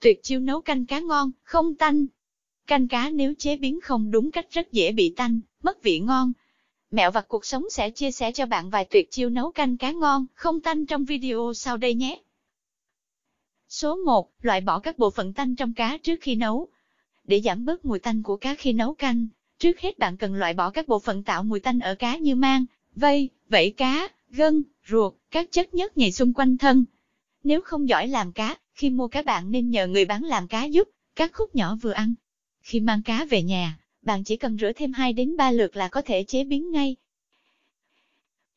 Tuyệt chiêu nấu canh cá ngon, không tanh. Canh cá nếu chế biến không đúng cách rất dễ bị tanh, mất vị ngon. Mẹo và cuộc sống sẽ chia sẻ cho bạn vài tuyệt chiêu nấu canh cá ngon, không tanh trong video sau đây nhé. Số 1. Loại bỏ các bộ phận tanh trong cá trước khi nấu. Để giảm bớt mùi tanh của cá khi nấu canh, trước hết bạn cần loại bỏ các bộ phận tạo mùi tanh ở cá như mang, vây, vảy cá, gân, ruột, các chất nhớt nhầy xung quanh thân, nếu không giỏi làm cá, khi mua cá bạn nên nhờ người bán làm cá giúp, các khúc nhỏ vừa ăn. Khi mang cá về nhà, bạn chỉ cần rửa thêm 2 đến 3 lượt là có thể chế biến ngay.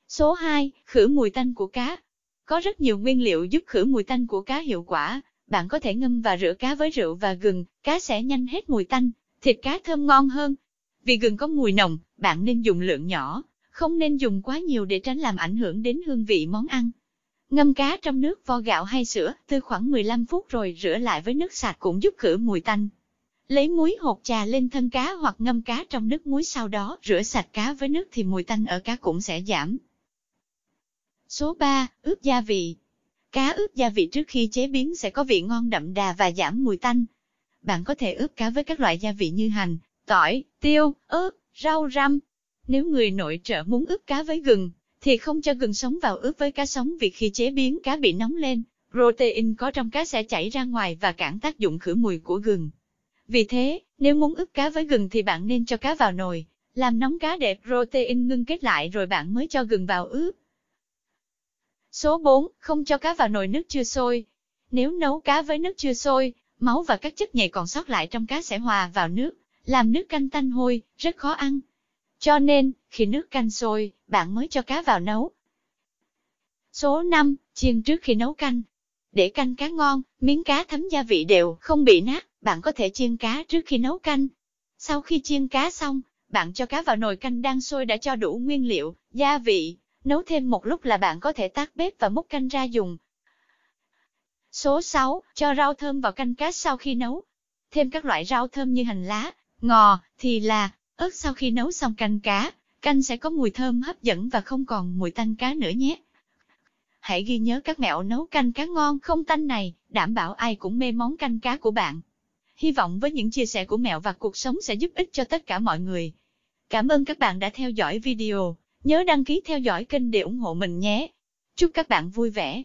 Số 2. Khử mùi tanh của cá Có rất nhiều nguyên liệu giúp khử mùi tanh của cá hiệu quả. Bạn có thể ngâm và rửa cá với rượu và gừng, cá sẽ nhanh hết mùi tanh, thịt cá thơm ngon hơn. Vì gừng có mùi nồng, bạn nên dùng lượng nhỏ, không nên dùng quá nhiều để tránh làm ảnh hưởng đến hương vị món ăn. Ngâm cá trong nước vo gạo hay sữa, từ khoảng 15 phút rồi rửa lại với nước sạch cũng giúp khử mùi tanh. Lấy muối hột trà lên thân cá hoặc ngâm cá trong nước muối sau đó rửa sạch cá với nước thì mùi tanh ở cá cũng sẽ giảm. Số 3. Ướp gia vị Cá ướp gia vị trước khi chế biến sẽ có vị ngon đậm đà và giảm mùi tanh. Bạn có thể ướp cá với các loại gia vị như hành, tỏi, tiêu, ớt, rau răm. Nếu người nội trợ muốn ướp cá với gừng, thì không cho gừng sống vào ướp với cá sống vì khi chế biến cá bị nóng lên, protein có trong cá sẽ chảy ra ngoài và cản tác dụng khử mùi của gừng. Vì thế, nếu muốn ướp cá với gừng thì bạn nên cho cá vào nồi, làm nóng cá để protein ngưng kết lại rồi bạn mới cho gừng vào ướp. Số 4. Không cho cá vào nồi nước chưa sôi. Nếu nấu cá với nước chưa sôi, máu và các chất nhầy còn sót lại trong cá sẽ hòa vào nước, làm nước canh tanh hôi, rất khó ăn. Cho nên, khi nước canh sôi, bạn mới cho cá vào nấu. Số 5. Chiên trước khi nấu canh. Để canh cá ngon, miếng cá thấm gia vị đều, không bị nát, bạn có thể chiên cá trước khi nấu canh. Sau khi chiên cá xong, bạn cho cá vào nồi canh đang sôi đã cho đủ nguyên liệu, gia vị, nấu thêm một lúc là bạn có thể tắt bếp và múc canh ra dùng. Số 6. Cho rau thơm vào canh cá sau khi nấu. Thêm các loại rau thơm như hành lá, ngò, thì là, ớt sau khi nấu xong canh cá, canh sẽ có mùi thơm hấp dẫn và không còn mùi tanh cá nữa nhé. Hãy ghi nhớ các mẹo nấu canh cá ngon không tanh này, đảm bảo ai cũng mê món canh cá của bạn. Hy vọng với những chia sẻ của mẹo và cuộc sống sẽ giúp ích cho tất cả mọi người. Cảm ơn các bạn đã theo dõi video, nhớ đăng ký theo dõi kênh để ủng hộ mình nhé. Chúc các bạn vui vẻ.